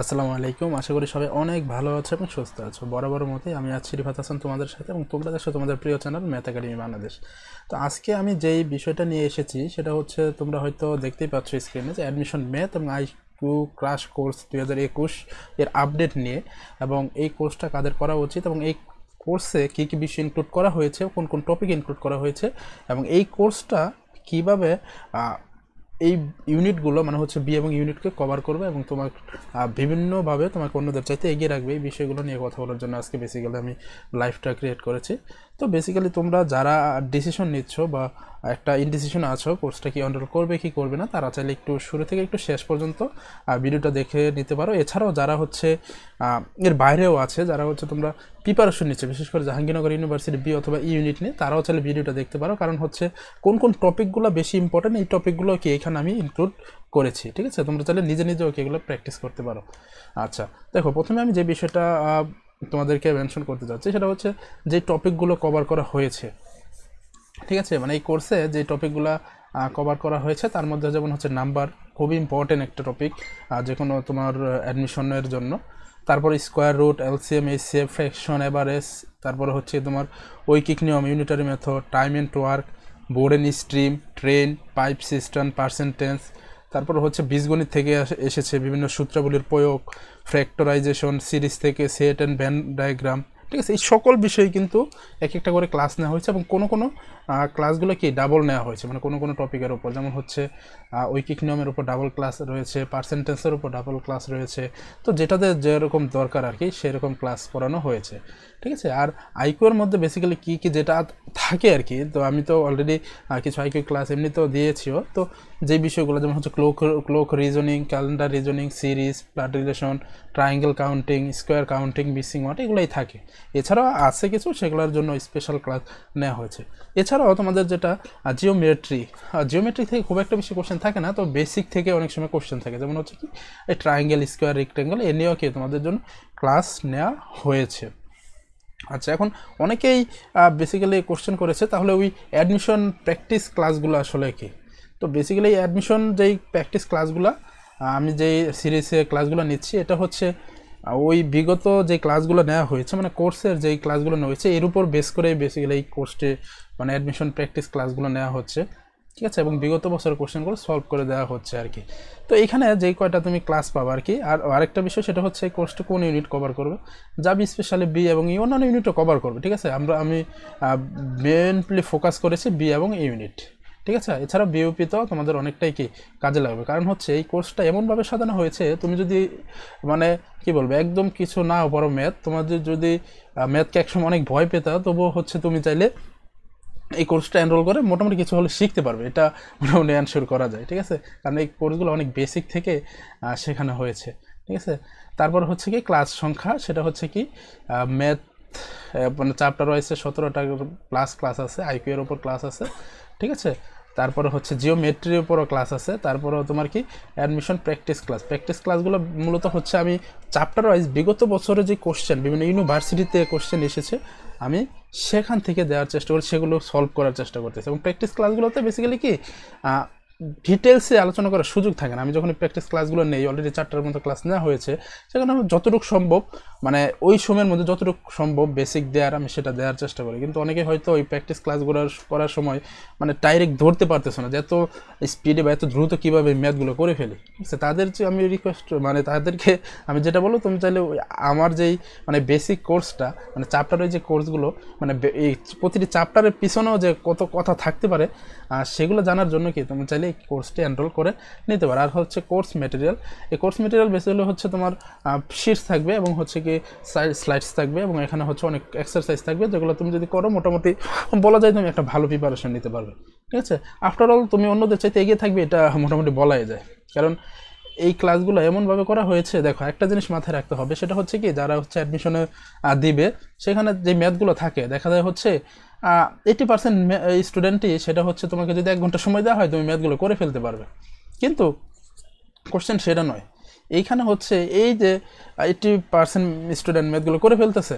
আসসালামু আলাইকুম আশা করি সবাই অনেক ভালো আছো এবং সুস্থ আছো বরাবর মতে আমি আজ শিরিফাত হাসান তোমাদের সাথে এবং তোমরা দেখছো তোমাদের প্রিয় চ্যানেল মেথ একাডেমি বাংলাদেশ তো আজকে আমি যেই বিষয়টা নিয়ে এসেছি সেটা হচ্ছে তোমরা হয়তো দেখতেই পাচ্ছ স্ক্রিনে যে অ্যাডমিশন ম্যাথ এবং আই টু ক্রাশ কোর্স দুই এর আপডেট নিয়ে এবং এই কোর্সটা কাদের করা উচিত এবং এই কোর্সে কী কী বিষয় ইনক্লুড করা হয়েছে কোন কোন টপিক ইনক্লুড করা হয়েছে এবং এই কোর্সটা কীভাবে এই ইউনিটগুলো মানে হচ্ছে বি এবং ইউনিটকে কভার করবে এবং তোমার বিভিন্নভাবে তোমাকে অন্যদের চাইতে এগিয়ে রাখবে এই বিষয়গুলো নিয়ে কথা বলার জন্য আজকে বেসিক্যালি আমি লাইফটা ক্রিয়েট করেছি তো বেসিক্যালি তোমরা যারা ডিসিশন নিচ্ছ বা একটা ইনডিসিশন আছো কোর্সটা কি অনরোল করবে কি করবে না তারা চাইলে একটু শুরু থেকে একটু শেষ পর্যন্ত ভিডিওটা দেখে নিতে পারো এছাড়াও যারা হচ্ছে এর বাইরেও আছে যারা হচ্ছে তোমরা প্রিপারেশন নিচ্ছে বিশেষ করে জাহাঙ্গীরনগর ইউনিভার্সিটি বি অথবা ইউনিট e নিয়ে তারাও চাইলে ভিডিওটা দেখতে পারো কারণ হচ্ছে কোন কোন টপিকগুলো বেশি ইম্পর্টেন্ট এই টপিকগুলো কি এখানে আমি ইনক্লুড করেছি ঠিক আছে তোমরা চাইলে নিজে নিজেও কি এগুলো প্র্যাকটিস করতে পারো আচ্ছা দেখো প্রথমে আমি যে বিষয়টা তোমাদেরকে মেনশন করতে চাচ্ছি সেটা হচ্ছে যে টপিকগুলো কভার করা হয়েছে ঠিক আছে মানে এই কোর্সে যে টপিকগুলো কভার করা হয়েছে তার মধ্যে যেমন হচ্ছে নাম্বার খুবই ইম্পর্টেন্ট একটা টপিক যে কোনো তোমার অ্যাডমিশনের জন্য তারপর square root LCM HCF fraction average তারপরে হচ্ছে তোমার ওইকিক নিয়ম unitary method time and work boat and stream train pipe system percentage তারপর হচ্ছে বীজগণিত থেকে এসেছে বিভিন্ন সূত্রাবলীর প্রয়োগ ফ্র্যাক্টরাইজেশন সিরিজ থেকে সেট অ্যান্ড ভ্যান ডায়াগ্রাম ঠিক আছে এই সকল বিষয়ে কিন্তু এক একটা করে ক্লাস নেওয়া হয়েছে এবং কোনো কোনো ক্লাসগুলো কি ডাবল নেওয়া হয়েছে মানে কোনো কোনো টপিকের উপর যেমন হচ্ছে উইকিক নিয়মের উপর ডাবল ক্লাস রয়েছে পার্সেন্টেন্সের উপর ডাবল ক্লাস রয়েছে তো যেটাতে যেরকম দরকার আর কি সেরকম ক্লাস পড়ানো হয়েছে ঠিক আছে আর আইকিউর মধ্যে বেসিক্যালি কী কী যেটা থাকে আর কি তো আমি তো অলরেডি কিছু আইকিউ ক্লাস এমনি তো দিয়েছিও তো যে বিষয়গুলো যেমন হচ্ছে clock clock reasoning calendar reasoning series blood relation triangle counting square counting missing ওয়াট এগুলোই থাকে এছাড়াও আছে কিছু সেগুলোর জন্য স্পেশাল ক্লাস নেওয়া হয়েছে এছাড়াও তোমাদের যেটা জিওমেট্রি জিওমেট্রি থেকে খুব একটা বেশি কোশ্চেন থাকে না তো বেসিক থেকে অনেক সময় কোশ্চেন থাকে যেমন হচ্ছে কি এই ট্রায়াঙ্গেল স্কোয়ার রেক্ট্যাঙ্গেল এ নিয়েও কি তোমাদের জন্য ক্লাস নেওয়া হয়েছে আচ্ছা এখন অনেকেই বেসিক্যালি কোশ্চেন করেছে তাহলে ওই অ্যাডমিশন প্র্যাকটিস ক্লাসগুলো আসলে কি তো বেসিক্যালি অ্যাডমিশন যেই প্র্যাকটিস ক্লাসগুলো আমি যেই সিরিজে ক্লাসগুলো নিচ্ছি এটা হচ্ছে ওই বিগত যে ক্লাসগুলো নেওয়া হয়েছে মানে কোর্সের যেই ক্লাসগুলো নেওয়া হয়েছে এর উপর বেস করে বেসিক্যালি এই কোর্সটি মানে অ্যাডমিশন প্র্যাকটিস ক্লাসগুলো নেওয়া হচ্ছে ঠিক আছে এবং বিগত বছরের কোশ্চেনগুলো সলভ করে দেওয়া হচ্ছে আর কি তো এখানে যে কয়টা তুমি ক্লাস পাবে আর কি আর আরেকটা বিষয় সেটা হচ্ছে এই কোর্সটা কোন ইউনিট কভার করবে যাবি স্পেশালি বি এবং ই e, অন্যান্য ইউনিটও কভার করবে ঠিক আছে আমরা আমি মেনলি ফোকাস করেছি বি এবং ইউনিট e ঠিক আছে এছাড়া তো তোমাদের অনেকটাই কি কাজে লাগবে কারণ হচ্ছে এই কোর্সটা এমনভাবে সাজানো হয়েছে তুমি যদি মানে কি বলবো একদম কিছু না বড় ম্যাথ তোমাদের যদি ম্যাথকে একসময় অনেক ভয় পেতা তবুও হচ্ছে তুমি চাইলে এই কোর্সটা এনরোল করে মোটামুটি কিছু হলে শিখতে পারবে এটা মোটামুটি অ্যানশিওর করা যায় ঠিক আছে কারণ এই কোর্সগুলো অনেক বেসিক থেকে শেখানো হয়েছে ঠিক আছে তারপর হচ্ছে কি ক্লাস সংখ্যা সেটা হচ্ছে কি ম্যাথ মানে চাপটা রয়েছে সতেরোটা প্লাস ক্লাস আছে আইকিউর ওপর ক্লাস আছে ঠিক আছে তারপরে হচ্ছে জিওমেট্রির উপরও ক্লাস আছে তারপরে তোমার কি অ্যাডমিশন প্র্যাকটিস ক্লাস প্র্যাকটিস ক্লাসগুলো মূলত হচ্ছে আমি চ্যাপ্টার ওয়াইজ বিগত বছরে যে কোশ্চেন বিভিন্ন ইউনিভার্সিটিতে কোশ্চেন এসেছে আমি সেখান থেকে দেওয়ার চেষ্টা করি সেগুলো সলভ করার চেষ্টা করতেছি এবং প্র্যাকটিস ক্লাসগুলোতে বেসিক্যালি কি ডিটেলসে আলোচনা করার সুযোগ থাকে না আমি যখন প্র্যাকটিস ক্লাসগুলো নেই অলরেডি চারটার মতো ক্লাস নেওয়া হয়েছে সেখানে আমি যতটুকু সম্ভব মানে ওই সময়ের মধ্যে যতটুকু সম্ভব বেসিক দেওয়ার আমি সেটা দেওয়ার চেষ্টা করি কিন্তু অনেকে হয়তো ওই প্র্যাকটিস ক্লাসগুলো করার সময় মানে ডাইরেক্ট ধরতে পারতেছে না যে এত স্পিডে বা এত দ্রুত কীভাবে ম্যাথগুলো করে ফেলি সে তাদের যে আমি রিকোয়েস্ট মানে তাদেরকে আমি যেটা বলো তুমি চাইলে আমার যেই মানে বেসিক কোর্সটা মানে চাপ্টারের যে কোর্সগুলো মানে এই প্রতিটি চাপ্টারের পিছনেও যে কত কথা থাকতে পারে সেগুলো জানার জন্য কি তুমি চাইলে এই কোর্সটি এনরোল করে নিতে পারে আর হচ্ছে কোর্স মেটেরিয়াল এই কোর্স মেটেরিয়াল বেসিক্যালি হচ্ছে তোমার শিটস থাকবে এবং হচ্ছে কি স্লাইডস থাকবে এবং এখানে হচ্ছে অনেক এক্সারসাইজ থাকবে যেগুলো তুমি যদি করো মোটামুটি বলা যায় তুমি একটা ভালো প্রিপারেশন নিতে পারবে ঠিক আছে আফটারঅল তুমি অন্যদের চাইতে এগিয়ে থাকবে এটা মোটামুটি বলাই যায় কারণ এই ক্লাসগুলো এমনভাবে করা হয়েছে দেখো একটা জিনিস মাথায় রাখতে হবে সেটা হচ্ছে কি যারা হচ্ছে অ্যাডমিশনে দিবে সেখানে যে ম্যাথগুলো থাকে দেখা যায় হচ্ছে এইটি পার্সেন্ট স্টুডেন্টই সেটা হচ্ছে তোমাকে যদি এক ঘন্টা সময় দেওয়া হয় তুমি ম্যাথগুলো করে ফেলতে পারবে কিন্তু কোশ্চেন সেটা নয় এইখানে হচ্ছে এই যে এইটি পার্সেন্ট স্টুডেন্ট ম্যাথগুলো করে ফেলতেছে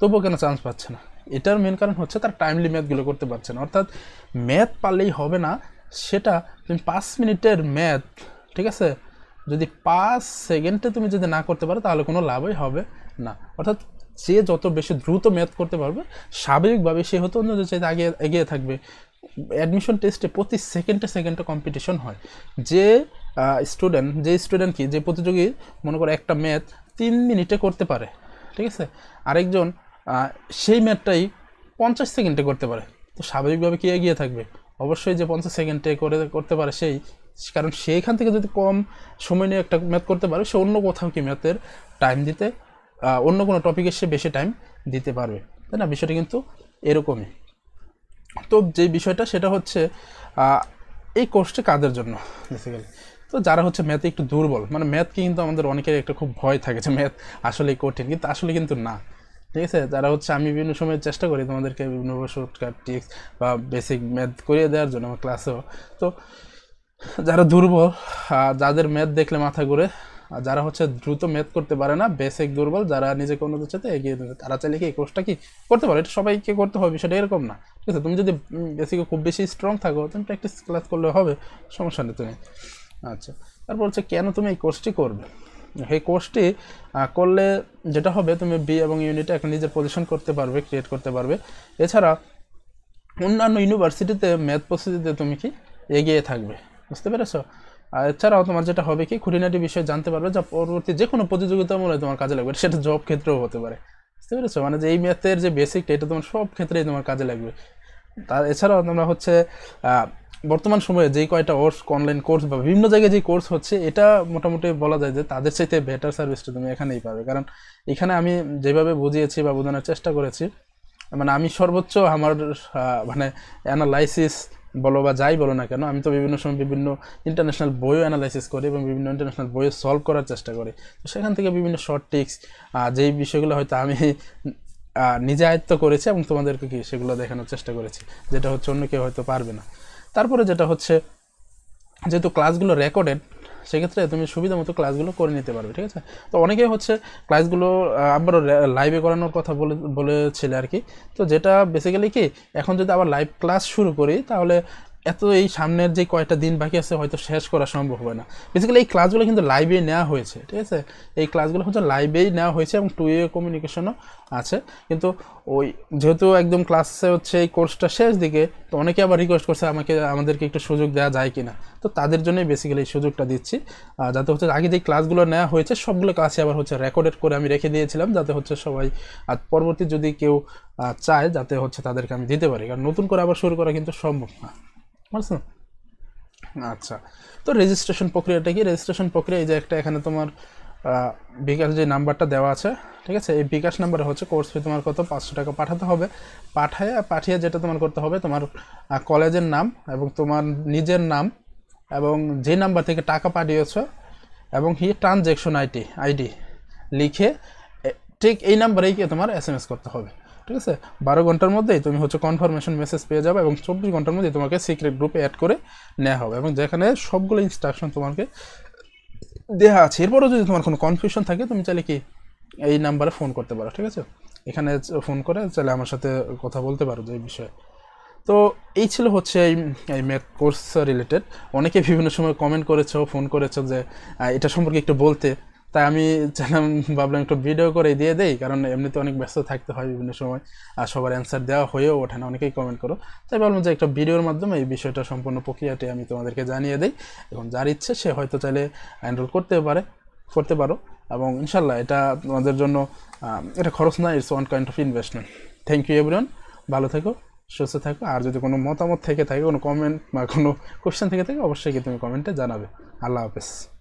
তবুও কেন চান্স পাচ্ছে না এটার মেন কারণ হচ্ছে তার টাইমলি ম্যাথগুলো করতে পারছে না অর্থাৎ ম্যাথ পারলেই হবে না সেটা তুমি পাঁচ মিনিটের ম্যাথ ঠিক আছে যদি পাঁচ সেকেন্ডে তুমি যদি না করতে পারো তাহলে কোনো লাভই হবে না অর্থাৎ সে যত বেশি দ্রুত ম্যাথ করতে পারবে স্বাভাবিকভাবে সে হতো অন্য চাইতে আগে এগিয়ে থাকবে অ্যাডমিশন টেস্টে প্রতি সেকেন্ডে সেকেন্ডে কম্পিটিশন হয় যে স্টুডেন্ট যে স্টুডেন্ট কি যে প্রতিযোগী মনে করো একটা ম্যাথ তিন মিনিটে করতে পারে ঠিক আছে আরেকজন সেই ম্যাথটাই পঞ্চাশ সেকেন্ডে করতে পারে তো স্বাভাবিকভাবে কী এগিয়ে থাকবে অবশ্যই যে পঞ্চাশ সেকেন্ডে করে করতে পারে সেই কারণ সেইখান থেকে যদি কম সময় নিয়ে একটা ম্যাথ করতে পারে সে অন্য কোথাও কি ম্যাথের টাইম দিতে অন্য কোনো টপিকে সে বেশি টাইম দিতে পারবে তাই না বিষয়টা কিন্তু এরকমই তো যে বিষয়টা সেটা হচ্ছে এই কোর্সটি কাদের জন্য বেসিক্যালি তো যারা হচ্ছে ম্যাথে একটু দুর্বল মানে ম্যাথকে কিন্তু আমাদের অনেকের একটা খুব ভয় থাকে যে ম্যাথ আসলে কঠিন কিন্তু আসলে কিন্তু না ঠিক আছে যারা হচ্ছে আমি বিভিন্ন সময় চেষ্টা করি তোমাদেরকে বিভিন্ন শর্টকাট টিক্স বা বেসিক ম্যাথ করিয়ে দেওয়ার জন্য আমার ক্লাসেও তো যারা দুর্বল যাদের ম্যাথ দেখলে মাথা ঘুরে আর যারা হচ্ছে দ্রুত মেথ করতে পারে না বেসিক দুর্বল যারা নিজেকে অন্যদের সাথে এগিয়ে তারা চাইলে কি এই কোর্সটা কি করতে পারে এটা সবাইকে করতে হবে বিষয়টা এরকম না ঠিক আছে তুমি যদি বেসিকে খুব বেশি স্ট্রং থাকো তুমি প্র্যাকটিস ক্লাস করলে হবে সমস্যা নেই তুমি আচ্ছা তারপর হচ্ছে কেন তুমি এই কোর্সটি করবে এই কোর্সটি করলে যেটা হবে তুমি বি এবং ইউনিটে একটা নিজের পজিশন করতে পারবে ক্রিয়েট করতে পারবে এছাড়া অন্যান্য ইউনিভার্সিটিতে ম্যাথ প্রস্তুতিতে তুমি কি এগিয়ে থাকবে বুঝতে পেরেছো এছাড়াও তোমার যেটা হবে কি খুঁটিনাটি বিষয়ে জানতে পারবে যা পরবর্তী যে কোনো প্রতিযোগিতামূলক তোমার কাজে লাগবে সেটা জব ক্ষেত্রেও হতে পারে বুঝতে পেরেছো মানে যে এই ম্যাথের যে বেসিকটা এটা তোমার সব ক্ষেত্রেই তোমার কাজে লাগবে তার এছাড়াও তোমরা হচ্ছে বর্তমান সময়ে যেই কয়টা কোর্স অনলাইন কোর্স বা বিভিন্ন জায়গায় যে কোর্স হচ্ছে এটা মোটামুটি বলা যায় যে তাদের চাইতে বেটার সার্ভিসটা তুমি এখানেই পাবে কারণ এখানে আমি যেভাবে বুঝিয়েছি বা বোঝানোর চেষ্টা করেছি মানে আমি সর্বোচ্চ আমার মানে অ্যানালাইসিস বলো বা যাই বলো না কেন আমি তো বিভিন্ন সময় বিভিন্ন ইন্টারন্যাশনাল বইও অ্যানালাইসিস করি এবং বিভিন্ন ইন্টারন্যাশনাল বইও সলভ করার চেষ্টা করি তো সেখান থেকে বিভিন্ন শর্ট টিক্স যেই বিষয়গুলো হয়তো আমি নিজে আয়ত্ত করেছি এবং তোমাদেরকে কি সেগুলো দেখানোর চেষ্টা করেছি যেটা হচ্ছে অন্য কেউ হয়তো পারবে না তারপরে যেটা হচ্ছে যেহেতু ক্লাসগুলো রেকর্ডেড সেক্ষেত্রে তুমি সুবিধা মতো ক্লাসগুলো করে নিতে পারবে ঠিক আছে তো অনেকেই হচ্ছে ক্লাসগুলো আবারও লাইভে করানোর কথা বলে বলেছিলে আর কি তো যেটা বেসিক্যালি কি এখন যদি আবার লাইভ ক্লাস শুরু করি তাহলে এত এই সামনের যে কয়েকটা দিন বাকি আছে হয়তো শেষ করা সম্ভব হবে না বেসিক্যালি এই ক্লাসগুলো কিন্তু লাইভেই নেওয়া হয়েছে ঠিক আছে এই ক্লাসগুলো হচ্ছে লাইভেই নেওয়া হয়েছে এবং টু ইয়ে কমিউনিকেশনও আছে কিন্তু ওই যেহেতু একদম ক্লাসে হচ্ছে এই কোর্সটা শেষ দিকে তো অনেকে আবার রিকোয়েস্ট করছে আমাকে আমাদেরকে একটু সুযোগ দেওয়া যায় কি না তো তাদের জন্যই বেসিক্যালি এই সুযোগটা দিচ্ছি যাতে হচ্ছে আগে যে ক্লাসগুলো নেওয়া হয়েছে সবগুলো ক্লাসে আবার হচ্ছে রেকর্ডেড করে আমি রেখে দিয়েছিলাম যাতে হচ্ছে সবাই আর পরবর্তী যদি কেউ চায় যাতে হচ্ছে তাদেরকে আমি দিতে পারি কারণ নতুন করে আবার শুরু করা কিন্তু সম্ভব না বুঝছেন আচ্ছা তো রেজিস্ট্রেশন প্রক্রিয়াটা কি রেজিস্ট্রেশন প্রক্রিয়া এই যে একটা এখানে তোমার বিকাশ যে নাম্বারটা দেওয়া আছে ঠিক আছে এই বিকাশ নাম্বারে হচ্ছে কোর্স ফি তোমার কত পাঁচশো টাকা পাঠাতে হবে পাঠায় পাঠিয়ে যেটা তোমার করতে হবে তোমার কলেজের নাম এবং তোমার নিজের নাম এবং যে নাম্বার থেকে টাকা পাঠিয়েছ এবং হি ট্রানজ্যাকশন আইটি আইডি লিখে ঠিক এই নাম্বারেই তোমার এস করতে হবে ঠিক আছে বারো ঘন্টার মধ্যেই তুমি হচ্ছে কনফার্মেশন মেসেজ পেয়ে যাবে এবং চব্বিশ ঘন্টার মধ্যেই তোমাকে সিক্রেট গ্রুপে অ্যাড করে নেওয়া হবে এবং যেখানে সবগুলো ইনস্ট্রাকশন তোমাকে দেওয়া আছে এরপরেও যদি তোমার কোনো কনফিউশন থাকে তুমি চাইলে কি এই নাম্বারে ফোন করতে পারো ঠিক আছে এখানে ফোন করে চাইলে আমার সাথে কথা বলতে পারো যে এই বিষয়ে তো এই ছিল হচ্ছে এই এই ম্যাথ কোর্স রিলেটেড অনেকে বিভিন্ন সময় কমেন্ট করেছো ফোন করেছো যে এটা সম্পর্কে একটু বলতে তাই আমি চাইলাম ভাবলাম একটু ভিডিও করে দিয়ে দেই কারণ এমনিতে অনেক ব্যস্ত থাকতে হয় বিভিন্ন সময় আর সবার অ্যান্সার দেওয়া হয়েও ওঠে না অনেকেই কমেন্ট করো তাই ভাবলাম যে একটা ভিডিওর মাধ্যমে এই বিষয়টা সম্পূর্ণ প্রক্রিয়াটি আমি তোমাদেরকে জানিয়ে দিই এখন যার ইচ্ছে সে হয়তো চাইলে এনরোল করতে পারে করতে পারো এবং ইনশাল্লাহ এটা তোমাদের জন্য এটা খরচ না it's one kind of investment thank you everyone ভালো থেকো সুস্থ থাকো আর যদি কোনো মতামত থেকে থাকে কোনো কমেন্ট বা কোনো কোশ্চেন থেকে থাকে অবশ্যই তুমি কমেন্টে জানাবে আল্লাহ হাফেজ